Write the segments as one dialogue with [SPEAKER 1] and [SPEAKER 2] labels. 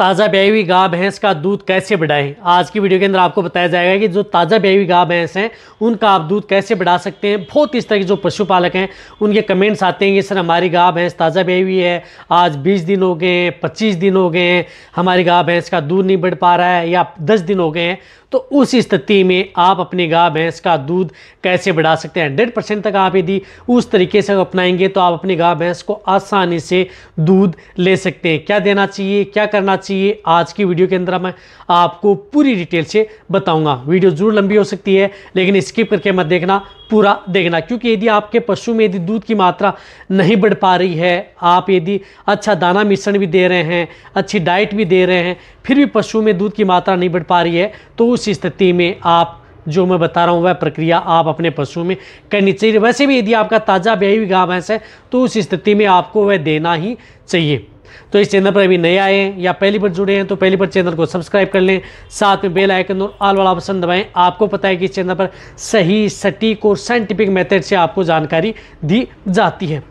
[SPEAKER 1] ताज़ा ब्याई हुई गाय भैंस का दूध कैसे बढ़ाएं आज की वीडियो के अंदर आपको बताया जाएगा कि जो ताज़ा ब्याई हुई गाय भैंस हैं उनका आप दूध कैसे बढ़ा सकते हैं बहुत इस तरह के जो पशुपालक हैं उनके कमेंट्स आते हैं कि सर हमारी गाय भैंस ताज़ा ब्याई हुई है आज बीस दिन हो गए हैं पच्चीस दिन हो गए हैं हमारी गाय भैंस का दूध नहीं बढ़ पा रहा है या दस दिन हो गए हैं तो उस स्थिति में आप अपनी गाय भैंस का दूध कैसे बढ़ा सकते हैं हंड्रेड परसेंट तक आप यदि उस तरीके से अपनाएंगे तो आप अपनी गाय भैंस को आसानी से दूध ले सकते हैं क्या देना चाहिए क्या करना चाहिए चाहिए आज की वीडियो के अंदर मैं आपको पूरी डिटेल से बताऊंगा वीडियो जरूर लंबी हो सकती है लेकिन स्किप करके मत देखना पूरा देखना क्योंकि यदि आपके पशु में यदि दूध की मात्रा नहीं बढ़ पा रही है आप यदि अच्छा दाना मिश्रण भी दे रहे हैं अच्छी डाइट भी दे रहे हैं फिर भी पशु में दूध की मात्रा नहीं बढ़ पा रही है तो उस स्थिति में आप जो मैं बता रहा हूँ वह प्रक्रिया आप अपने पशु में करनी चाहिए वैसे भी यदि आपका ताज़ा ब्याई भी गाँव भैंस है तो उस स्थिति में आपको वह देना ही चाहिए तो इस चैनल पर अभी नए आए हैं या पहली बार जुड़े हैं तो पहली बार चैनल को सब्सक्राइब कर लें साथ में बेल आइकन और आल वाला ऑप्शन दबाएं आपको पता है कि इस चैनल पर सही सटीक और साइंटिफिक मेथड से आपको जानकारी दी जाती है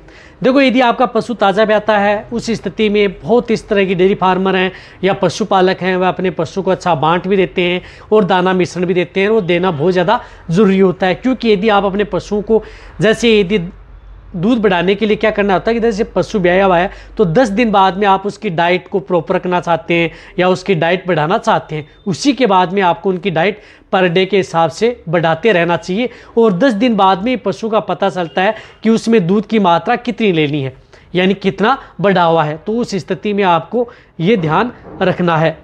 [SPEAKER 1] देखो यदि आपका पशु ताज़ा आता है उस स्थिति में बहुत इस तरह की डेयरी फार्मर हैं या पशुपालक हैं वह अपने पशु को अच्छा बांट भी देते हैं और दाना मिश्रण भी देते हैं और देना बहुत ज़्यादा ज़रूरी होता है क्योंकि यदि आप अपने पशुओं को जैसे यदि दूध बढ़ाने के लिए क्या करना होता है कि जैसे पशु ब्याया हुआ है तो 10 दिन बाद में आप उसकी डाइट को प्रॉपर रखना चाहते हैं या उसकी डाइट बढ़ाना चाहते हैं उसी के बाद में आपको उनकी डाइट पर डे के हिसाब से बढ़ाते रहना चाहिए और 10 दिन बाद में पशु का पता चलता है कि उसमें दूध की मात्रा कितनी लेनी है यानी कितना बढ़ा हुआ है तो उस स्थिति में आपको ये ध्यान रखना है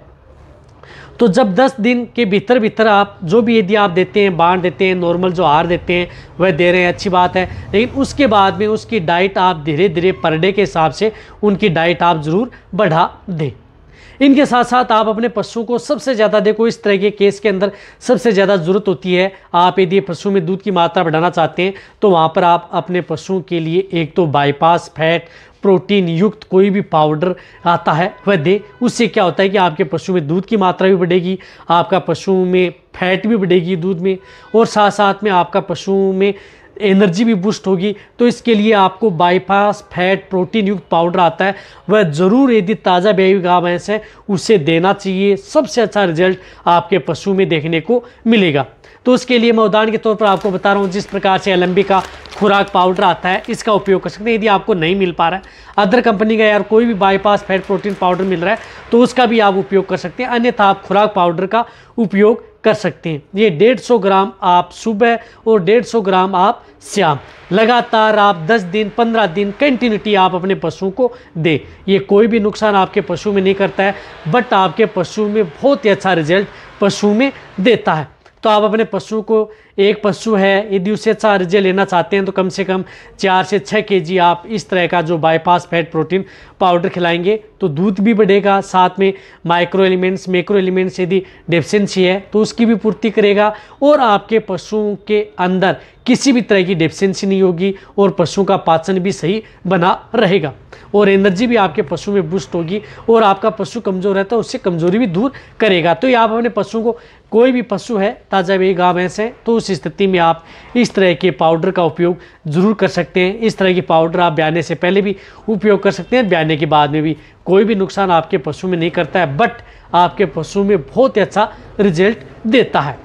[SPEAKER 1] तो जब 10 दिन के भीतर भीतर आप जो भी यदि आप देते हैं बांट देते हैं नॉर्मल जो आहार देते हैं वह दे रहे हैं अच्छी बात है लेकिन उसके बाद में उसकी डाइट आप धीरे धीरे पर डे के हिसाब से उनकी डाइट आप ज़रूर बढ़ा दें इनके साथ साथ आप अपने पशु को सबसे ज़्यादा देखो इस तरह के केस के अंदर सबसे ज़्यादा ज़रूरत होती है आप यदि पशु में दूध की मात्रा बढ़ाना चाहते हैं तो वहाँ पर आप अपने पशुओं के लिए एक तो बाईपास फैट प्रोटीन युक्त कोई भी पाउडर आता है वह दे उससे क्या होता है कि आपके पशु में दूध की मात्रा भी बढ़ेगी आपका पशु में फैट भी बढ़ेगी दूध में और साथ साथ में आपका पशु में एनर्जी भी बूस्ट होगी तो इसके लिए आपको बाईपास फैट प्रोटीन युक्त पाउडर आता है वह ज़रूर यदि ताज़ा बेबी गाय भैंस है उसे देना चाहिए सबसे अच्छा रिजल्ट आपके पशु में देखने को मिलेगा तो उसके लिए मैं उदाहरण के तौर पर आपको बता रहा हूँ जिस प्रकार से एलम्बी का खुराक पाउडर आता है इसका उपयोग कर सकते हैं यदि आपको नहीं मिल पा रहा है अदर कंपनी का यार कोई भी बाईपास फैट प्रोटीन पाउडर मिल रहा है तो उसका भी आप उपयोग कर सकते हैं अन्यथा आप खुराक पाउडर का उपयोग कर सकते हैं ये डेढ़ सौ ग्राम आप सुबह और डेढ़ सौ ग्राम आप शाम लगातार आप 10 दिन 15 दिन कंटिन्यूटी आप अपने पशुओं को दे ये कोई भी नुकसान आपके पशु में नहीं करता है बट आपके पशु में बहुत ही अच्छा रिजल्ट पशु में देता है आप अपने पशुको एक पशु है यदि उसे अच्छा रिजल्ट लेना चाहते हैं तो कम से कम चार से छः के आप इस तरह का जो बाईपास फैट प्रोटीन पाउडर खिलाएंगे तो दूध भी बढ़ेगा साथ में माइक्रो एलिमेंट्स मैक्रो एलिमेंट्स यदि डेफिशेंसी है तो उसकी भी पूर्ति करेगा और आपके पशुओं के अंदर किसी भी तरह की डेफिशेंसी नहीं होगी और पशुओं का पाचन भी सही बना रहेगा और एनर्जी भी आपके पशु में बूस्ट होगी और आपका पशु कमज़ोर रहता है उससे कमज़ोरी भी दूर करेगा तो ये आप अपने पशुओं को कोई भी पशु है ताजा भी गाँव ऐसे तो उस उस स्थिति में आप इस तरह के पाउडर का उपयोग ज़रूर कर सकते हैं इस तरह की पाउडर आप ब्याने से पहले भी उपयोग कर सकते हैं ब्याने के बाद में भी कोई भी नुकसान आपके पशु में नहीं करता है बट आपके पशु में बहुत ही अच्छा रिजल्ट देता है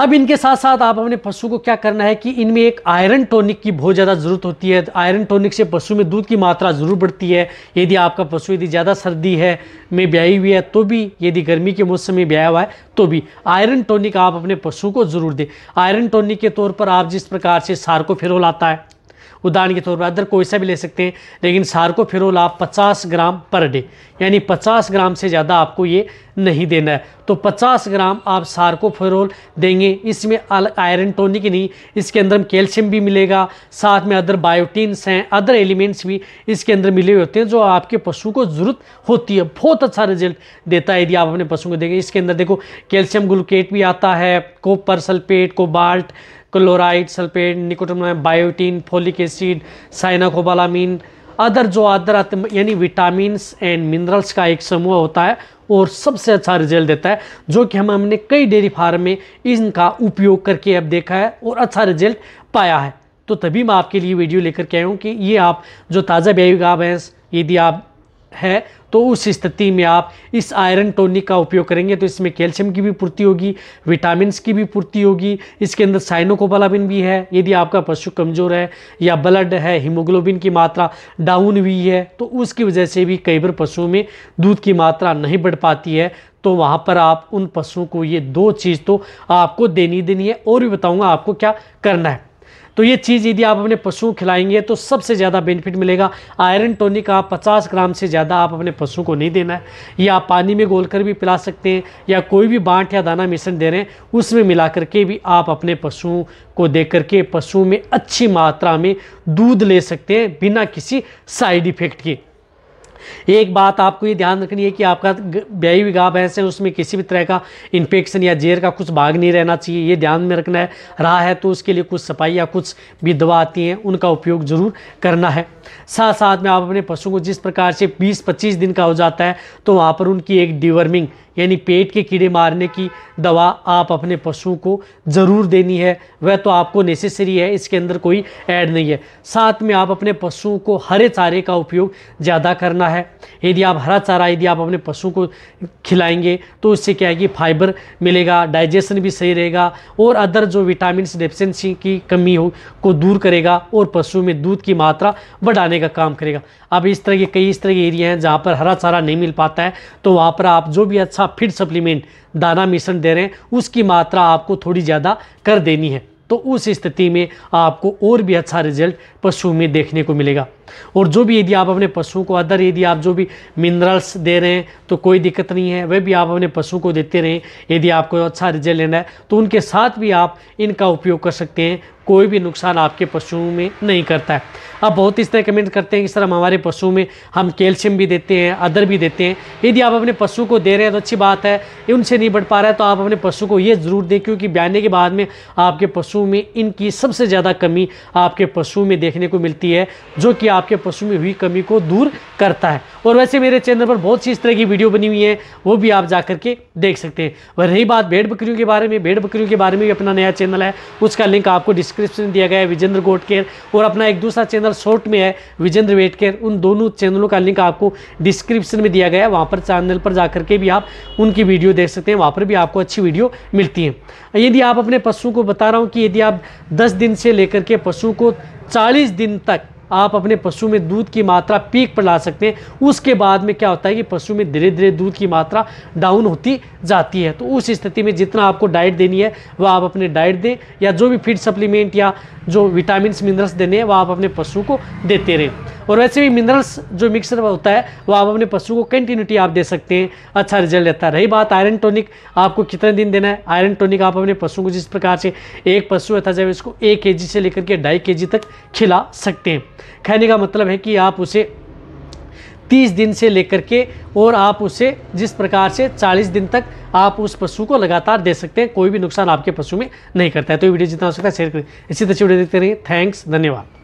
[SPEAKER 1] अब इनके साथ साथ आप अपने पशु को क्या करना है कि इनमें एक आयरन टॉनिक की बहुत ज़्यादा ज़रूरत होती है आयरन टॉनिक से पशु में दूध की मात्रा ज़रूर बढ़ती है यदि आपका पशु यदि ज़्यादा सर्दी है में ब्याई हुई है तो भी यदि गर्मी के मौसम में ब्याया हुआ है तो भी आयरन टॉनिक आप अपने पशु को ज़रूर दें आयरन टॉनिक के तौर पर आप जिस प्रकार से सार को आता है उदाहरण के तौर पर अदर कोई सा भी ले सकते हैं लेकिन सार्कोफेरोल आप 50 ग्राम पर डे यानी 50 ग्राम से ज़्यादा आपको ये नहीं देना है तो 50 ग्राम आप फेरोल देंगे इसमें आयरन टोनिक नहीं इसके अंदर कैल्शियम भी मिलेगा साथ में अदर बायोटीन्स हैं अदर एलिमेंट्स भी इसके अंदर मिले हुए होते हैं जो आपके पशु को ज़रूरत होती है बहुत अच्छा रिजल्ट देता है यदि आप अपने पशुओं को देंगे इसके अंदर देखो कैल्शियम ग्लूकेट भी आता है copper sulphate cobalt chloride sulphate nicotinamide biotin folic acid cyanocobalamin other जो अदर यानी विटामिन एंड मिनरल्स का एक समूह होता है और सबसे अच्छा रिजल्ट देता है जो कि हम हमने कई डेयरी फार्म में इनका उपयोग करके अब देखा है और अच्छा रिजल्ट पाया है तो तभी मैं आपके लिए वीडियो लेकर के आया हूँ कि ये आप जो ताज़ा बेगा भैंस यदि आप है तो उस स्थिति में आप इस आयरन टोनिक का उपयोग करेंगे तो इसमें कैल्शियम की भी पूर्ति होगी विटामिन की भी पूर्ति होगी इसके अंदर साइनोकोबलाबिन भी है यदि आपका पशु कमज़ोर है या ब्लड है हीमोग्लोबिन की मात्रा डाउन हुई है तो उसकी वजह से भी कई बार पशुओं में दूध की मात्रा नहीं बढ़ पाती है तो वहाँ पर आप उन पशुओं को ये दो चीज़ तो आपको देनी देनी है और भी बताऊँगा आपको क्या करना है तो ये चीज़ यदि आप अपने पशुओं को खिलाएंगे तो सबसे ज़्यादा बेनिफिट मिलेगा आयरन टोनिक आप पचास ग्राम से ज़्यादा आप अपने पशुओं को नहीं देना है ये आप पानी में घोल भी पिला सकते हैं या कोई भी बाँट या दाना मिश्रण दे रहे हैं उसमें मिला करके भी आप अपने पशुओं को दे करके पशुओं में अच्छी मात्रा में दूध ले सकते हैं बिना किसी साइड इफ़ेक्ट के एक बात आपको ये ध्यान रखनी है कि आपका ब्याई विगा भैंस है उसमें किसी भी तरह का इन्फेक्शन या जेर का कुछ भाग नहीं रहना चाहिए ये ध्यान में रखना है रहा है तो उसके लिए कुछ सफाई या कुछ भी दवा आती हैं उनका उपयोग ज़रूर करना है साथ साथ में आप अपने पशुओं को जिस प्रकार से बीस पच्चीस दिन का हो जाता है तो वहाँ पर उनकी एक डिवर्मिंग यानी पेट के कीड़े मारने की दवा आप अपने पशु को ज़रूर देनी है वह तो आपको नेसेसरी है इसके अंदर कोई ऐड नहीं है साथ में आप अपने पशुओं को हरे चारे का उपयोग ज़्यादा करना है है यदि आप हरा चारा यदि आप अपने पशु को खिलाएंगे तो उससे क्या है कि फाइबर मिलेगा डाइजेशन भी सही रहेगा और अदर जो विटामिन डेफिशेंसी की कमी हो को दूर करेगा और पशु में दूध की मात्रा बढ़ाने का काम करेगा अब इस तरह के कई इस तरह के एरिया हैं जहाँ पर हरा चारा नहीं मिल पाता है तो वहाँ पर आप जो भी अच्छा फिट सप्लीमेंट दाना मिश्रण दे रहे हैं उसकी मात्रा आपको थोड़ी ज़्यादा कर देनी है तो उस स्थिति में आपको और भी अच्छा रिजल्ट पशु में देखने को मिलेगा और जो भी यदि आप अपने पशु को अदर यदि आप जो भी मिनरल्स दे रहे हैं तो कोई दिक्कत नहीं है वह भी आप अपने पशु को देते रहें यदि आपको अच्छा रिजल्ट लेना है तो उनके साथ भी आप इनका उपयोग कर सकते हैं कोई भी नुकसान आपके पशुओं में नहीं करता है अब बहुत इस तरह कमेंट करते हैं कि सर हम हमारे पशुओं में हम कैल्शियम भी देते हैं अदर भी देते हैं यदि आप अपने पशु को दे रहे हैं तो अच्छी बात है उनसे नहीं बढ़ पा रहा है तो आप अपने पशु को ये ज़रूर दें क्योंकि ब्याने के बाद में आपके पशुओं में इनकी सबसे ज़्यादा कमी आपके पशुओं में देख देखने को मिलती है जो कि आपके पशु में हुई कमी को दूर करता है और वैसे मेरे चैनल पर बहुत सी इस तरह की वीडियो बनी हुई है वो भी आप जा करके देख सकते हैं वह रही बात भेड़ बकरियों के बारे में भेड़ बकरियों के बारे में भी अपना नया चैनल है उसका लिंक आपको डिस्क्रिप्शन दिया गया है विजेंद्र गोट केयर और अपना एक दूसरा चैनल शॉर्ट में है विजेंद्र वेट केयर उन दोनों चैनलों का लिंक आपको डिस्क्रिप्शन में दिया गया है वहाँ पर चैनल पर जा करके भी आप उनकी वीडियो देख सकते हैं वहाँ पर भी आपको अच्छी वीडियो मिलती है यदि आप अपने पशुओं को बता रहा हूँ कि यदि आप दस दिन से लेकर के पशुओं को चालीस दिन तक आप अपने पशु में दूध की मात्रा पीक पर ला सकते हैं उसके बाद में क्या होता है कि पशु में धीरे धीरे दूध की मात्रा डाउन होती जाती है तो उस स्थिति में जितना आपको डाइट देनी है वह आप अपने डाइट दें या जो भी फीड सप्लीमेंट या जो विटामिन मिनरल्स देने हैं वह आप अपने पशु को देते रहें और वैसे भी मिनरल्स जो मिक्सर होता है वो आप अपने पशु को कंटिन्यूटी आप दे सकते हैं अच्छा रिजल्ट देता है रही बात आयरन टोनिक आपको कितने दिन देना है आयरन टोनिक आप अपने पशु को जिस प्रकार से एक पशु अथा जाए उसको एक के से लेकर के ढाई के तक खिला सकते हैं कहने का मतलब है कि आप उसे तीस दिन से लेकर के और आप उसे जिस प्रकार से चालीस दिन तक आप उस पशु को लगातार दे सकते हैं कोई भी नुकसान आपके पशु में नहीं करता है तो ये वीडियो जितना हो सकता है शेयर करें इसी तरह से वीडियो देखते रहिए थैंक्स धन्यवाद